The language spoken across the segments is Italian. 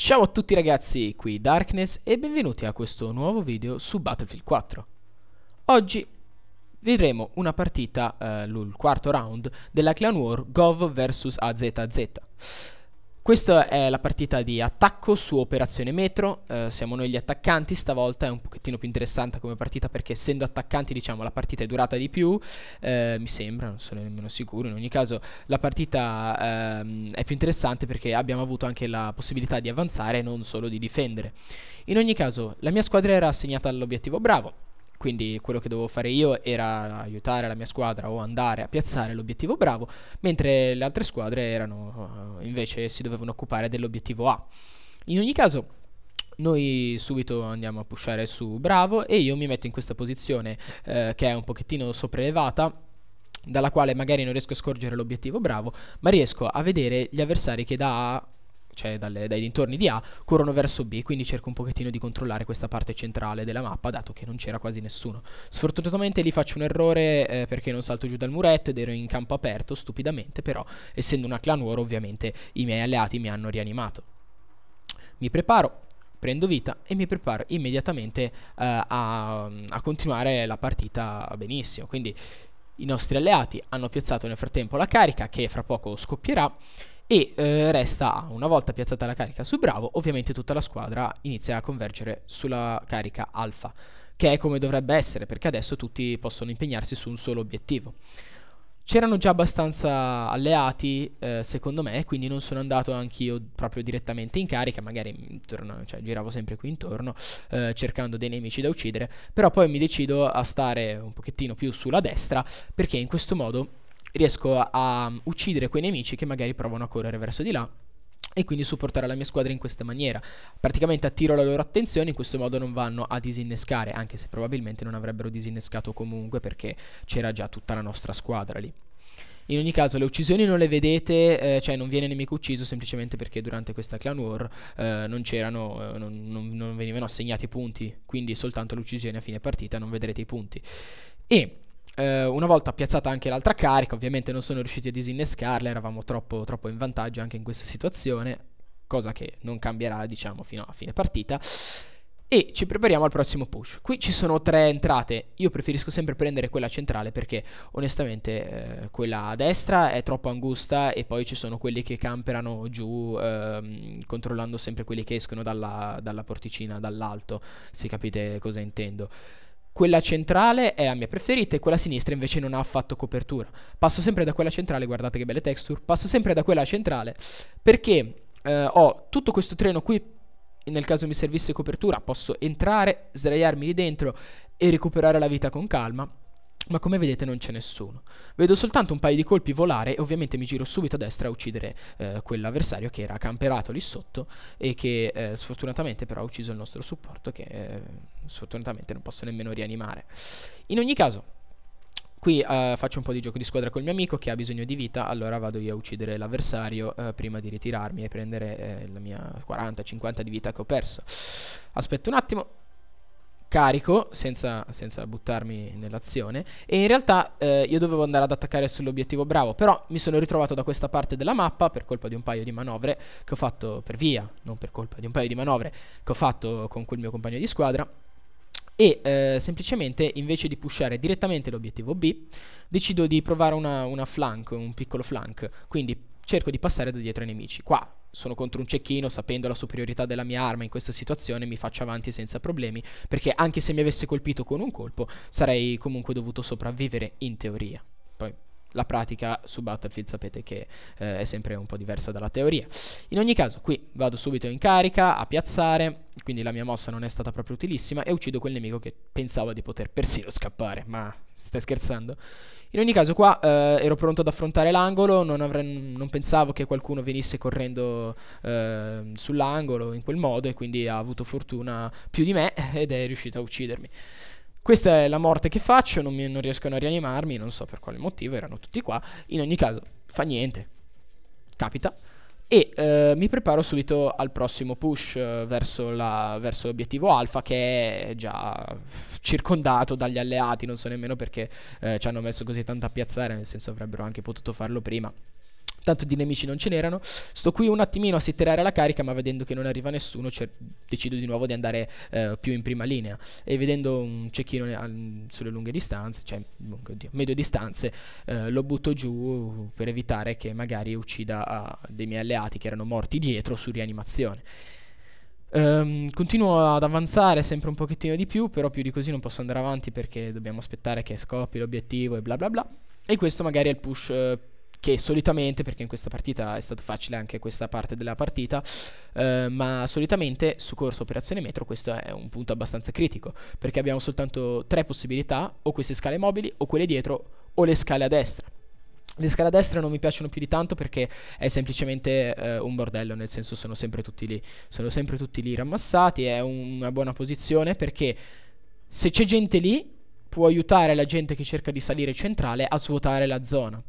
Ciao a tutti ragazzi, qui Darkness e benvenuti a questo nuovo video su Battlefield 4. Oggi vedremo una partita, eh, il quarto round, della Clan War Gov vs AZZ. Questa è la partita di attacco su Operazione Metro, eh, siamo noi gli attaccanti, stavolta è un pochettino più interessante come partita perché essendo attaccanti diciamo la partita è durata di più, eh, mi sembra, non sono nemmeno sicuro, in ogni caso la partita ehm, è più interessante perché abbiamo avuto anche la possibilità di avanzare e non solo di difendere. In ogni caso la mia squadra era assegnata all'obiettivo Bravo, quindi quello che dovevo fare io era aiutare la mia squadra o andare a piazzare l'obiettivo bravo, mentre le altre squadre erano, eh, invece si dovevano occupare dell'obiettivo A. In ogni caso, noi subito andiamo a pushare su bravo e io mi metto in questa posizione eh, che è un pochettino sopraelevata dalla quale magari non riesco a scorgere l'obiettivo bravo, ma riesco a vedere gli avversari che da A cioè dalle, dai dintorni di A, corrono verso B, quindi cerco un pochettino di controllare questa parte centrale della mappa, dato che non c'era quasi nessuno. Sfortunatamente lì faccio un errore eh, perché non salto giù dal muretto ed ero in campo aperto, stupidamente, però essendo una clan war ovviamente i miei alleati mi hanno rianimato. Mi preparo, prendo vita e mi preparo immediatamente eh, a, mm, a, continuare la partita benissimo. Quindi i nostri alleati hanno piazzato nel frattempo la carica che fra poco scoppierà e eh, resta una volta piazzata la carica su Bravo, ovviamente tutta la squadra inizia a convergere sulla carica alfa, che è come dovrebbe essere, perché adesso tutti possono impegnarsi su un solo obiettivo. C'erano già abbastanza alleati, eh, secondo me, quindi non sono andato anch'io proprio direttamente in carica, magari intorno, cioè, giravo sempre qui intorno eh, cercando dei nemici da uccidere, però poi mi decido a stare un pochettino più sulla destra, perché in questo modo riesco a, a uccidere quei nemici che magari provano a correre verso di là e quindi supportare la mia squadra in questa maniera. Praticamente attiro la loro attenzione, in questo modo non vanno a disinnescare, anche se probabilmente non avrebbero disinnescato comunque perché c'era già tutta la nostra squadra lì. In ogni caso le uccisioni non le vedete, eh, cioè non viene nemico ucciso semplicemente perché durante questa clan war eh, non c'erano, eh, non, non, non venivano assegnati punti, quindi soltanto l'uccisione a fine partita non vedrete i punti. E eh, una volta piazzata anche l'altra carica, ovviamente non sono riusciti a disinnescarla, eravamo troppo, troppo in vantaggio anche in questa situazione, cosa che non cambierà diciamo fino a fine partita e ci prepariamo al prossimo push. Qui ci sono tre entrate, io preferisco sempre prendere quella centrale perché onestamente eh, quella a destra è troppo angusta e poi ci sono quelli che camperano giù ehm, controllando sempre quelli che escono dalla, dalla porticina, dall'alto, se capite cosa intendo. Quella centrale è la mia preferita e quella sinistra invece non ha affatto copertura. Passo sempre da quella centrale, guardate che belle texture, passo sempre da quella centrale perché eh, ho tutto questo treno qui, nel caso mi servisse copertura posso entrare, sdraiarmi lì dentro e recuperare la vita con calma, ma come vedete non c'è nessuno. Vedo soltanto un paio di colpi volare e ovviamente mi giro subito a destra a uccidere eh, quell'avversario che era camperato lì sotto e che eh, sfortunatamente però ha ucciso il nostro supporto che... Eh, sfortunatamente non posso nemmeno rianimare. In ogni caso, qui uh, faccio un po' di gioco di squadra col mio amico che ha bisogno di vita, allora vado io a uccidere l'avversario uh, prima di ritirarmi e prendere uh, la mia 40-50 di vita che ho perso. Aspetto un attimo, carico senza, senza buttarmi nell'azione e in realtà eh, io dovevo andare ad attaccare sull'obiettivo bravo però mi sono ritrovato da questa parte della mappa per colpa di un paio di manovre che ho fatto per via non per colpa di un paio di manovre che ho fatto con quel mio compagno di squadra e eh, semplicemente invece di pushare direttamente l'obiettivo B decido di provare una, una, flank, un piccolo flank, quindi cerco di passare da dietro ai nemici. Qua sono contro un cecchino, sapendo la superiorità della mia arma in questa situazione mi faccio avanti senza problemi, perché anche se mi avesse colpito con un colpo sarei comunque dovuto sopravvivere in teoria. Poi la pratica su Battlefield sapete che eh, è sempre un po' diversa dalla teoria. In ogni caso, qui vado subito in carica a piazzare, quindi la mia mossa non è stata proprio utilissima e uccido quel nemico che pensava di poter persino scappare, ma stai scherzando? In ogni caso qua eh, ero pronto ad affrontare l'angolo, non, non, pensavo che qualcuno venisse correndo eh, sull'angolo in quel modo e quindi ha avuto fortuna più di me ed è riuscito a uccidermi. Questa è la morte che faccio, non, mi, non riescono a rianimarmi, non so per quale motivo, erano tutti qua. In ogni caso, fa niente. Capita e eh, mi preparo subito al prossimo push eh, verso, la, verso, l'obiettivo alfa che è già circondato dagli alleati, non so nemmeno perché eh, ci hanno messo così tanto a piazzare, nel senso avrebbero anche potuto farlo prima tanto di nemici non ce n'erano. Sto qui un attimino a setterare la carica, ma vedendo che non arriva nessuno, decido di nuovo di andare eh, più in prima linea. E vedendo un cecchino al, sulle lunghe distanze, cioè oddio, medio distanze, eh, lo butto giù per evitare che magari uccida ah, dei miei alleati che erano morti dietro su rianimazione. Um, continuo ad avanzare sempre un pochettino di più, però più di così non posso andare avanti perché dobbiamo aspettare che scoppi l'obiettivo e bla bla bla. E questo magari è il push eh, che solitamente, perché in questa partita è stato facile anche questa parte della partita, eh, ma solitamente su corso operazione metro questo è un punto abbastanza critico, perché abbiamo soltanto tre possibilità, o queste scale mobili, o quelle dietro, o le scale a destra. Le scale a destra non mi piacciono più di tanto perché è semplicemente eh, un bordello, nel senso sono sempre tutti lì, sono sempre tutti lì rammassati, è un, una buona posizione perché se c'è gente lì può aiutare la gente che cerca di salire centrale a svuotare la zona.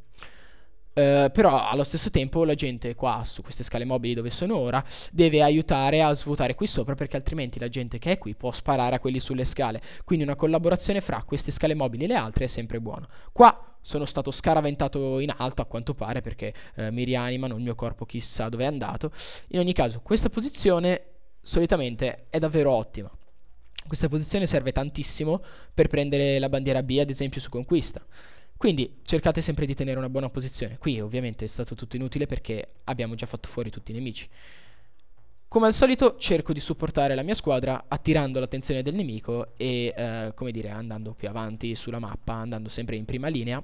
Eh, però allo stesso tempo la gente qua su queste scale mobili dove sono ora deve aiutare a svuotare qui sopra perché altrimenti la gente che è qui può sparare a quelli sulle scale. Quindi una collaborazione fra queste scale mobili e le altre è sempre buona. Qua sono stato scaraventato in alto a quanto pare perché uh, mi rianimano il mio corpo chissà dove è andato. In ogni caso questa posizione solitamente è davvero ottima. Questa posizione serve tantissimo per prendere la bandiera B ad esempio su Conquista. Quindi cercate sempre di tenere una buona posizione. Qui ovviamente è stato tutto inutile perché abbiamo già fatto fuori tutti i nemici. Come al solito cerco di supportare la mia squadra attirando l'attenzione del nemico e eh, come dire andando più avanti sulla mappa, andando sempre in prima linea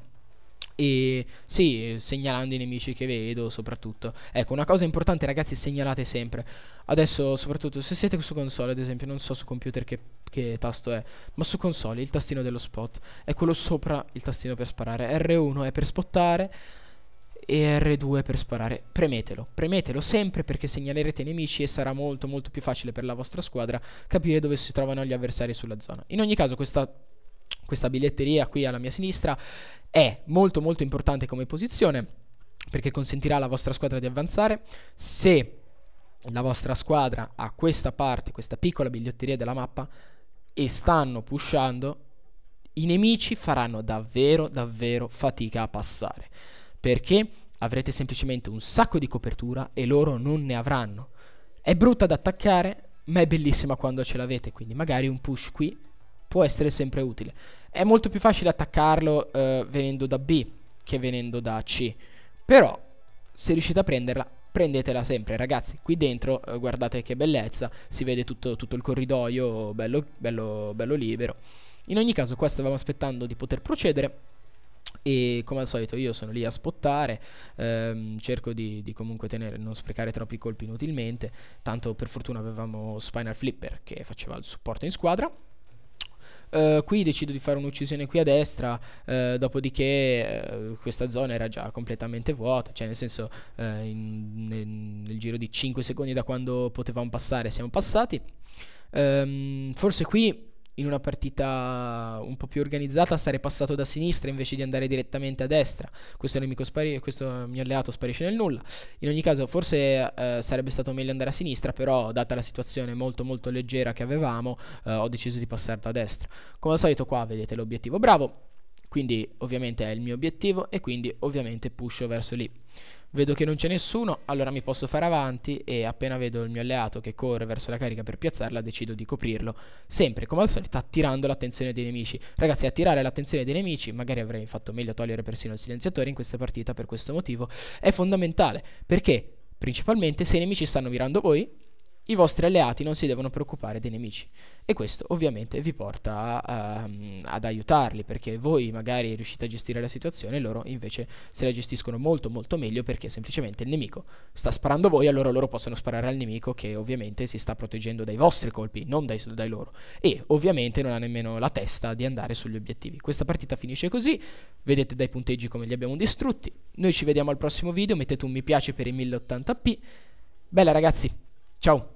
e sì, segnalando i nemici che vedo, soprattutto. Ecco, una cosa importante, ragazzi, segnalate sempre. Adesso, soprattutto, se siete su console, ad esempio, non so su computer che, che tasto è, ma su console il tastino dello spot è quello sopra il tastino per sparare. R1 è per spottare e R2 per sparare. Premetelo, premetelo sempre perché segnalerete i nemici e sarà molto molto più facile per la vostra squadra capire dove si trovano gli avversari sulla zona. In ogni caso questa questa biglietteria qui alla mia sinistra è molto molto importante come posizione perché consentirà alla vostra squadra di avanzare se la vostra squadra ha questa parte, questa piccola biglietteria della mappa e stanno pushando i nemici faranno davvero davvero fatica a passare perché avrete semplicemente un sacco di copertura e loro non ne avranno è brutta da attaccare ma è bellissima quando ce l'avete quindi magari un push qui può essere sempre utile. È molto più facile attaccarlo eh, venendo da B che venendo da C. Però se riuscite a prenderla, prendetela sempre ragazzi. Qui dentro eh, guardate che bellezza, si vede tutto, tutto il corridoio bello, bello, bello libero. In ogni caso qua stavamo aspettando di poter procedere e come al solito io sono lì a spottare, ehm, cerco di, di, comunque tenere, non sprecare troppi colpi inutilmente, tanto per fortuna avevamo Spinal Flipper che faceva il supporto in squadra eh, qui decido di fare un'uccisione qui a destra, eh, dopodiché eh, questa zona era già completamente vuota, cioè nel senso eh, in, nel, nel, giro di 5 secondi da quando potevamo passare siamo passati. Um, forse qui in una partita un po' più organizzata sarei passato da sinistra invece di andare direttamente a destra. Questo, spari- questo mio alleato sparisce nel nulla. In ogni caso, forse eh, sarebbe stato meglio andare a sinistra, però data la situazione molto molto leggera che avevamo, eh, ho deciso di passare da destra. Come al solito qua vedete l'obiettivo bravo, quindi ovviamente è il mio obiettivo e quindi ovviamente pusho verso lì. Vedo che non c'è nessuno, allora mi posso fare avanti e appena vedo il mio alleato che corre verso la carica per piazzarla decido di coprirlo, sempre come al solito attirando l'attenzione dei nemici. Ragazzi, attirare l'attenzione dei nemici, magari avrei fatto meglio a togliere persino il silenziatore in questa partita per questo motivo, è fondamentale, perché principalmente se i nemici stanno mirando voi, i vostri alleati non si devono preoccupare dei nemici e questo ovviamente vi porta a, a, ehm, ad aiutarli perché voi magari riuscite a gestire la situazione e loro invece se la gestiscono molto molto meglio perché semplicemente il nemico sta sparando voi allora loro possono sparare al nemico che ovviamente si sta proteggendo dai vostri colpi non dai, dai loro e ovviamente non ha nemmeno la testa di andare sugli obiettivi questa partita finisce così vedete dai punteggi come li abbiamo distrutti noi ci vediamo al prossimo video mettete un mi piace per i 1080p bella ragazzi ciao